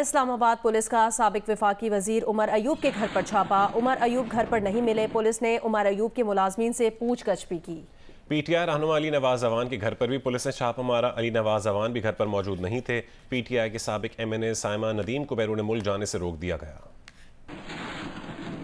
Islamabad police का सबक विफाकी वजीर उमर अयूब के घर पर छापा उमर अयूब घर पर नहीं मिले पुलिस ने उमर अयूब के मुलाजमीन से पूछगछ भी की पीटीआई रहनुमा अली नवाज जवान के घर पर भी पुलिस ने छापा मारा अली नवाज जवान भी घर पर मौजूद नहीं थे पीटीआई के सबक एमएनए साइमा नदीम को बैरून मुल्क जाने से रोक दिया गया